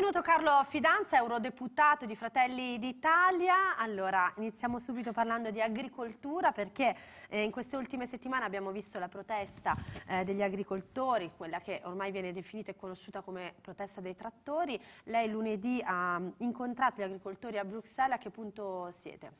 Benvenuto Carlo Fidanza, eurodeputato di Fratelli d'Italia. Allora, iniziamo subito parlando di agricoltura perché eh, in queste ultime settimane abbiamo visto la protesta eh, degli agricoltori, quella che ormai viene definita e conosciuta come protesta dei trattori. Lei lunedì ha mm, incontrato gli agricoltori a Bruxelles, a che punto siete?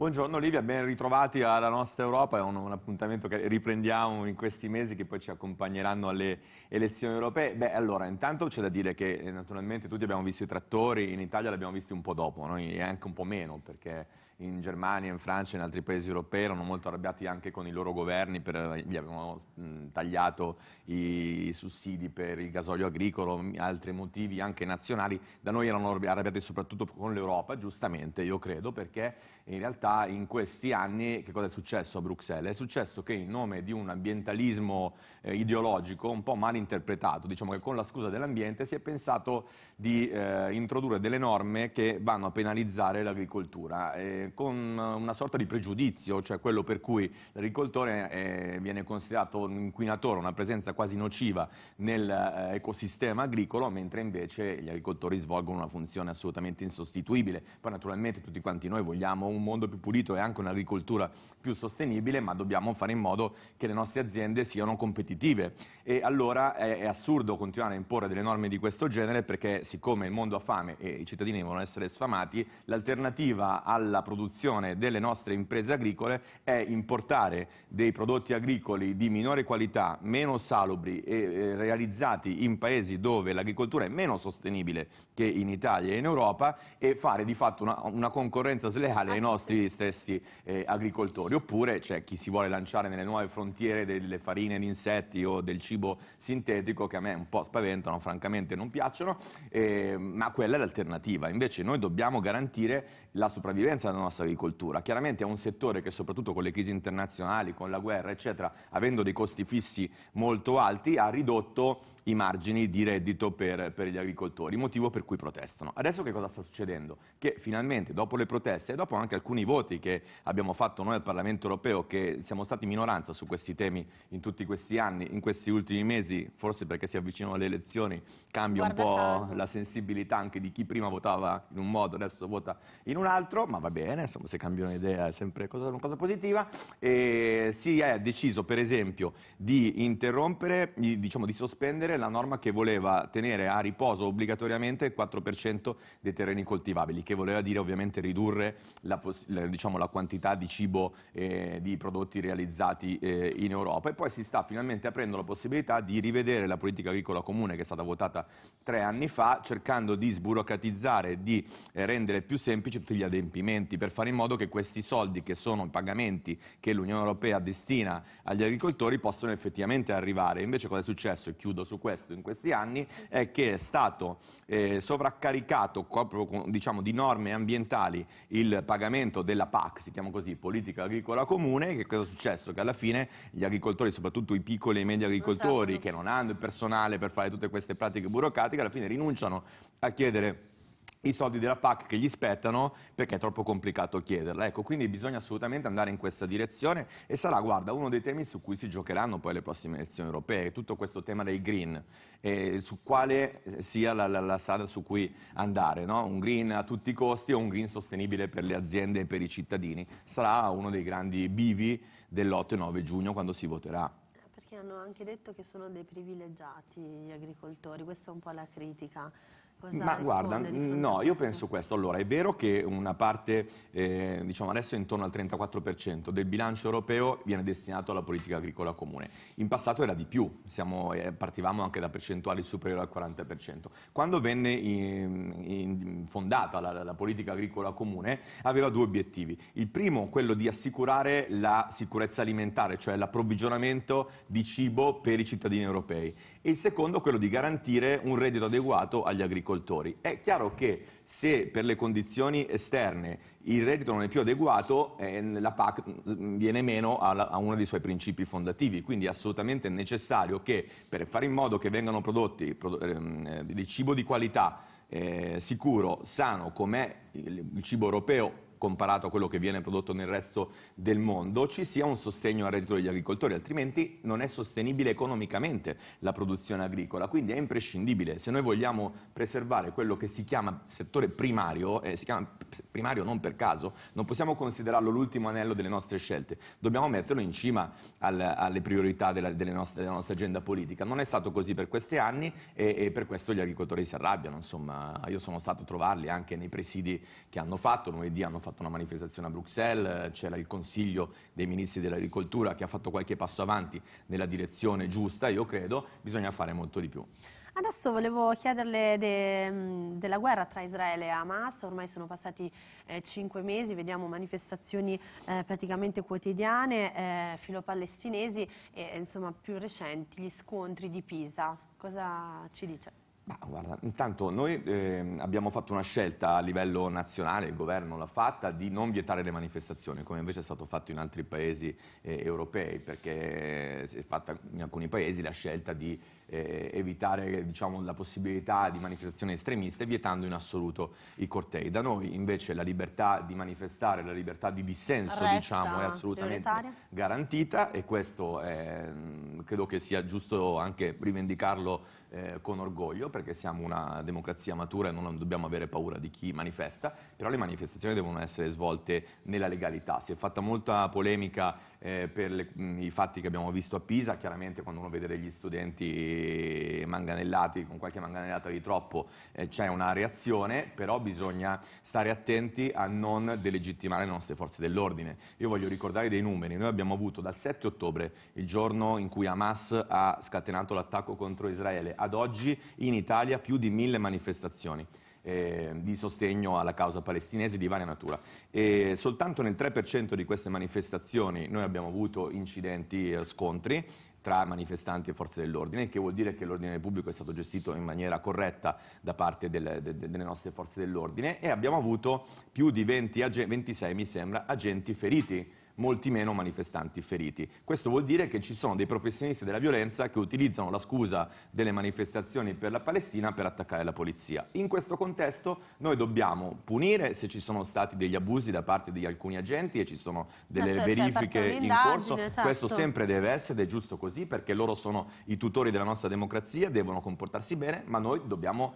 Buongiorno Livia, ben ritrovati alla nostra Europa, è un, un, appuntamento che riprendiamo in questi mesi che poi ci accompagneranno alle elezioni europee. Beh, allora, intanto c'è da dire che eh, naturalmente tutti abbiamo visto i trattori, in Italia li abbiamo visti un po' dopo, noi e anche un po' meno, perché in Germania, in Francia e in altri paesi europei erano molto arrabbiati anche con i loro governi, per, eh, gli avevano mm, tagliato i sussidi per il gasolio agricolo, altri motivi anche nazionali, da noi erano arrabbiati soprattutto con l'Europa, giustamente io credo, perché in realtà realtà in questi anni che cosa è successo a Bruxelles? È successo che in nome di un ambientalismo eh, ideologico un po' mal interpretato, diciamo che con la scusa dell'ambiente si è pensato di eh, introdurre delle norme che vanno a penalizzare l'agricoltura eh, con una sorta di pregiudizio, cioè quello per cui l'agricoltore eh, viene considerato un inquinatore, una presenza quasi nociva nell'ecosistema eh, agricolo, mentre invece gli agricoltori svolgono una funzione assolutamente insostituibile. Poi naturalmente tutti quanti noi vogliamo un mondo più pulito e anche un'agricoltura più sostenibile, ma dobbiamo fare in modo che le nostre aziende siano competitive. E allora è, è assurdo continuare a imporre delle norme di questo genere perché siccome il mondo ha fame e i cittadini devono essere sfamati, l'alternativa alla produzione delle nostre imprese agricole è importare dei prodotti agricoli di minore qualità, meno salubri e eh, realizzati in paesi dove l'agricoltura è meno sostenibile che in Italia e in Europa e fare di fatto una, una concorrenza sleale ai nostri degli stessi eh, agricoltori. Oppure c'è chi si vuole lanciare nelle nuove frontiere delle farine di insetti o del cibo sintetico che a me un po' spaventano, francamente non piacciono, eh, ma quella è l'alternativa. Invece noi dobbiamo garantire la sopravvivenza della nostra agricoltura. Chiaramente è un settore che soprattutto con le crisi internazionali, con la guerra, eccetera, avendo dei costi fissi molto alti, ha ridotto i margini di reddito per, per, gli agricoltori, motivo per cui protestano. Adesso che cosa sta succedendo? Che finalmente dopo le proteste e dopo anche alcuni voti, voti che abbiamo fatto noi al Parlamento europeo, che siamo stati minoranza su questi temi in tutti questi anni, in questi ultimi mesi, forse perché si avvicinano le elezioni, cambia Guarda un po' la sensibilità anche di chi prima votava in un modo, adesso vota in un altro, ma va bene, insomma, se cambia un'idea è sempre cosa, una cosa positiva. E si è deciso, per esempio, di interrompere, diciamo di sospendere la norma che voleva tenere a riposo obbligatoriamente il 4% dei terreni coltivabili, che voleva dire ovviamente ridurre la possibilità eh, diciamo, la quantità di cibo eh, di prodotti realizzati eh, in Europa e poi si sta finalmente aprendo la possibilità di rivedere la politica agricola comune che è stata votata tre anni fa cercando di sburocratizzare, di eh, rendere più semplici tutti gli adempimenti per fare in modo che questi soldi che sono i pagamenti che l'Unione Europea destina agli agricoltori possano effettivamente arrivare. Invece cosa è successo, e chiudo su questo, in questi anni è che è stato eh, sovraccaricato proprio diciamo, di norme ambientali il pagamento della PAC, si chiama così, Politica Agricola Comune, che cosa è successo? Che alla fine gli agricoltori, soprattutto i piccoli e medi agricoltori, non esatto. che non hanno il personale per fare tutte queste pratiche burocratiche, alla fine rinunciano a chiedere i soldi della PAC che gli spettano perché è troppo complicato chiederla. Ecco, quindi bisogna assolutamente andare in questa direzione e sarà, guarda, uno dei temi su cui si giocheranno poi le prossime elezioni europee, tutto questo tema dei green, eh, su quale sia la, la, la, strada su cui andare, no? un green a tutti i costi o un green sostenibile per le aziende e per i cittadini. Sarà uno dei grandi bivi dell'8 e 9 giugno quando si voterà Perché hanno anche detto che sono dei privilegiati gli agricoltori, questa è un po' la critica. Cosa Ma guarda, mm, no, io penso questo. Allora, è vero che una parte, eh, diciamo adesso intorno al 34% del bilancio europeo viene destinato alla politica agricola comune. In passato era di più, siamo, eh, partivamo anche da percentuali superiori al 40%. Quando venne in, ehm, in, fondata la, la, politica agricola comune aveva due obiettivi. Il primo, quello di assicurare la sicurezza alimentare, cioè l'approvvigionamento di cibo per i cittadini europei. E il secondo, quello di garantire un reddito adeguato agli agricoltori agricoltori. È chiaro che se per le condizioni esterne il reddito non è più adeguato, eh, la PAC viene meno a, a, uno dei suoi principi fondativi, quindi è assolutamente necessario che per fare in modo che vengano prodotti prod ehm, eh, di cibo di qualità, eh, sicuro, sano, come il, il cibo europeo comparato a quello che viene prodotto nel resto del mondo, ci sia un sostegno al reddito degli agricoltori, altrimenti non è sostenibile economicamente la produzione agricola, quindi è imprescindibile. Se noi vogliamo preservare quello che si chiama settore primario, eh, si chiama primario non per caso, non possiamo considerarlo l'ultimo anello delle nostre scelte, dobbiamo metterlo in cima al, alle priorità della, nostre, della, nostra agenda politica. Non è stato così per questi anni e, e per questo gli agricoltori si arrabbiano, insomma io sono stato a trovarli anche nei presidi che hanno fatto, lunedì hanno fatto fatto una manifestazione a Bruxelles, c'era il Consiglio dei Ministri dell'Agricoltura che ha fatto qualche passo avanti nella direzione giusta, io credo, bisogna fare molto di più. Adesso volevo chiederle de, della guerra tra Israele e Hamas, ormai sono passati eh, cinque mesi, vediamo manifestazioni eh, praticamente quotidiane, eh, filopalestinesi e insomma più recenti gli scontri di Pisa. Cosa ci dice? Ma guarda, intanto noi eh, abbiamo fatto una scelta a livello nazionale, il governo l'ha fatta, di non vietare le manifestazioni, come invece è stato fatto in altri paesi eh, europei, perché eh, si è fatta in alcuni paesi la scelta di eh, evitare diciamo, la possibilità di manifestazioni estremiste, vietando in assoluto i cortei. Da noi invece la libertà di manifestare, la libertà di dissenso diciamo, è assolutamente garantita e questo è, eh, credo che sia giusto anche rivendicarlo eh, con orgoglio perché siamo una democrazia matura e non dobbiamo avere paura di chi manifesta, però le manifestazioni devono essere svolte nella legalità. Si è fatta molta polemica eh, per le, mm, i fatti che abbiamo visto a Pisa, chiaramente quando uno vede degli studenti manganellati, con qualche manganellata di troppo eh, c'è una reazione, però bisogna stare attenti a non delegittimare le nostre forze dell'ordine. Io voglio ricordare dei numeri, noi abbiamo avuto dal 7 ottobre, il giorno in cui Hamas ha scatenato l'attacco contro Israele, ad oggi in Italia più di mille manifestazioni eh, di sostegno alla causa palestinese di varia natura. E soltanto nel 3% di queste manifestazioni noi abbiamo avuto incidenti, eh, scontri, tra manifestanti e forze dell'ordine, che vuol dire che l'ordine pubblico è stato gestito in maniera corretta da parte del, de, delle nostre forze dell'ordine e abbiamo avuto più di 20, 26, mi sembra, agenti feriti molti meno manifestanti feriti. Questo vuol dire che ci sono dei professionisti della violenza che utilizzano la scusa delle manifestazioni per la Palestina per attaccare la polizia. In questo contesto noi dobbiamo punire se ci sono stati degli abusi da parte di alcuni agenti e ci sono delle cioè, cioè, verifiche cioè, in corso. Certo. Questo sempre deve essere, ed è giusto così, perché loro sono i tutori della nostra democrazia, devono comportarsi bene, ma noi dobbiamo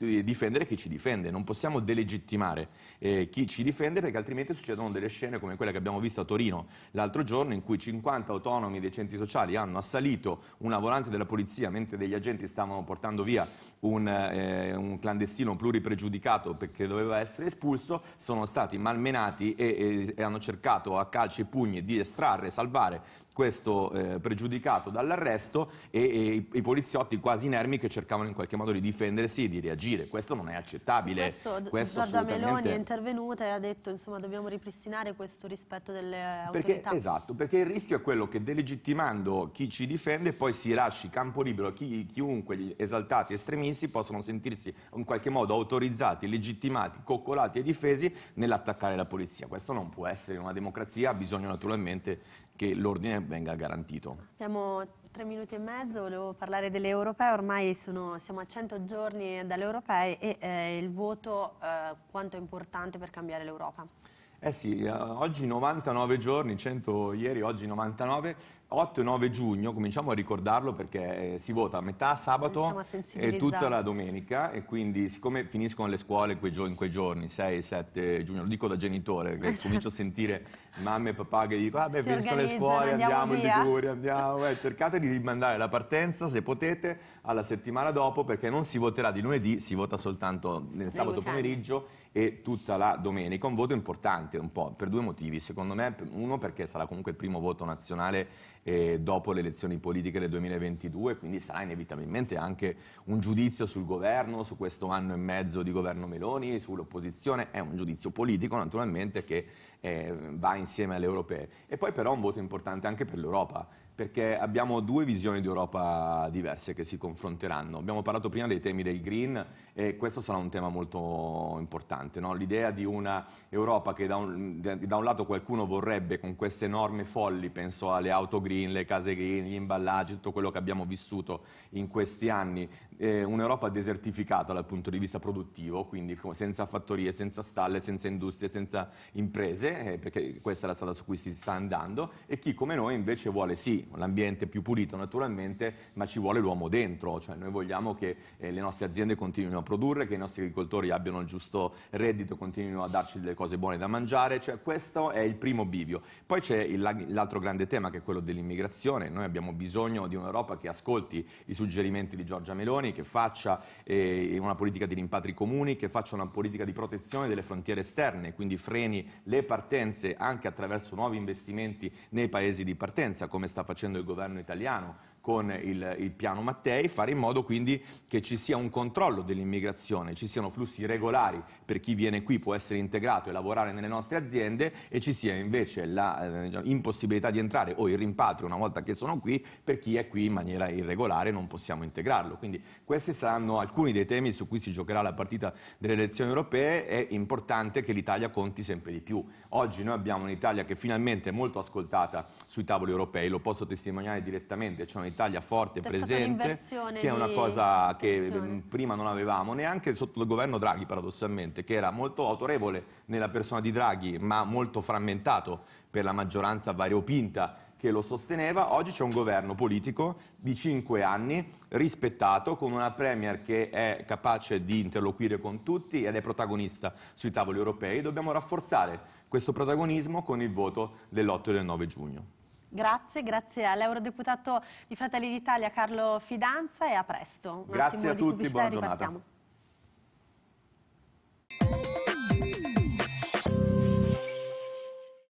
eh, difendere chi ci difende, non possiamo delegittimare eh, chi ci difende perché altrimenti succedono delle scene come quella che abbiamo visto a Torino l'altro giorno in cui 50 autonomi dei centri sociali hanno assalito una volante della polizia mentre degli agenti stavano portando via un, eh, un clandestino pluripregiudicato perché doveva essere espulso, sono stati malmenati e, e, e hanno cercato a calci e pugni di estrarre, salvare questo eh, pregiudicato dall'arresto e, e i, i poliziotti quasi inermi che cercavano in qualche modo di difendersi, di reagire. Questo non è accettabile. Su questo, questo Giorgia assolutamente... Meloni è intervenuta e ha detto insomma dobbiamo ripristinare questo rispetto delle autorità. Perché, esatto, perché il rischio è quello che delegittimando chi ci difende poi si lasci campo libero a chi, chiunque gli esaltati estremisti possono sentirsi in qualche modo autorizzati, legittimati, coccolati e difesi nell'attaccare la polizia. Questo non può essere una democrazia, ha bisogno naturalmente che l'ordine venga garantito. Abbiamo tre minuti e mezzo, volevo parlare delle europee, ormai sono, siamo a 100 giorni dalle europee e eh, il voto eh, quanto è importante per cambiare l'Europa. Eh sì, eh, oggi 99 giorni, 100 ieri, oggi 99, 8 e 9 giugno, cominciamo a ricordarlo perché eh, si vota a metà sabato e tutta la domenica e quindi siccome finiscono le scuole in quei giorni, 6 e 7 giugno, lo dico da genitore, che comincio a sentire mamme e papà che dicono vabbè ah, finiscono le scuole, andiamo, andiamo in Liguria, andiamo, eh, cercate di rimandare la partenza se potete alla settimana dopo perché non si voterà di lunedì, si vota soltanto nel sabato pomeriggio e tutta la domenica, un voto importante importante un po' per due motivi. Secondo me, uno perché sarà comunque il primo voto nazionale eh, dopo le elezioni politiche del 2022, quindi sarà inevitabilmente anche un giudizio sul governo, su questo anno e mezzo di governo Meloni, sull'opposizione. È un giudizio politico naturalmente che eh, va insieme alle europee. E poi però un voto importante anche per l'Europa, perché abbiamo due visioni di Europa diverse che si confronteranno. Abbiamo parlato prima dei temi del green e questo sarà un tema molto importante. No? L'idea di una Europa che da un, da un lato qualcuno vorrebbe con queste norme folli, penso alle auto green, le case green, gli imballaggi, tutto quello che abbiamo vissuto in questi anni, eh, un'Europa desertificata dal punto di vista produttivo, quindi senza fattorie, senza stalle, senza industrie, senza imprese, eh, perché questa è la strada su cui si sta andando, e chi come noi invece vuole sì l'ambiente più pulito naturalmente, ma ci vuole l'uomo dentro, cioè noi vogliamo che eh, le nostre aziende continuino a produrre, che i nostri agricoltori abbiano il giusto reddito, continuino a darci delle cose buone da mangiare, mangiare, cioè questo è il primo bivio. Poi c'è l'altro grande tema che è quello dell'immigrazione, noi abbiamo bisogno di un'Europa che ascolti i suggerimenti di Giorgia Meloni, che faccia eh, una politica di rimpatri comuni, che faccia una politica di protezione delle frontiere esterne, quindi freni le partenze anche attraverso nuovi investimenti nei paesi di partenza, come sta facendo il governo italiano con il, il, piano Mattei, fare in modo quindi che ci sia un controllo dell'immigrazione, ci siano flussi regolari per chi viene qui, può essere integrato e lavorare nelle nostre aziende e ci sia invece l'impossibilità eh, diciamo, di entrare o il rimpatrio una volta che sono qui per chi è qui in maniera irregolare non possiamo integrarlo. Quindi questi saranno alcuni dei temi su cui si giocherà la partita delle elezioni europee, è importante che l'Italia conti sempre di più. Oggi noi abbiamo un'Italia che finalmente è molto ascoltata sui tavoli europei, lo posso testimoniare direttamente, c'è cioè un'Italia forte, presente, che è una cosa che prima non avevamo, neanche sotto il governo Draghi paradossalmente, che era molto autorevole nella persona di Draghi, ma molto frammentato per la maggioranza variopinta che lo sosteneva, oggi c'è un governo politico di cinque anni, rispettato, con una Premier che è capace di interloquire con tutti ed è protagonista sui tavoli europei. Dobbiamo rafforzare questo protagonismo con il voto dell'8 e del 9 giugno. Grazie, grazie all'eurodeputato di Fratelli d'Italia Carlo Fidanza e a presto. Un grazie a tutti, buona giornata. Ripartiamo.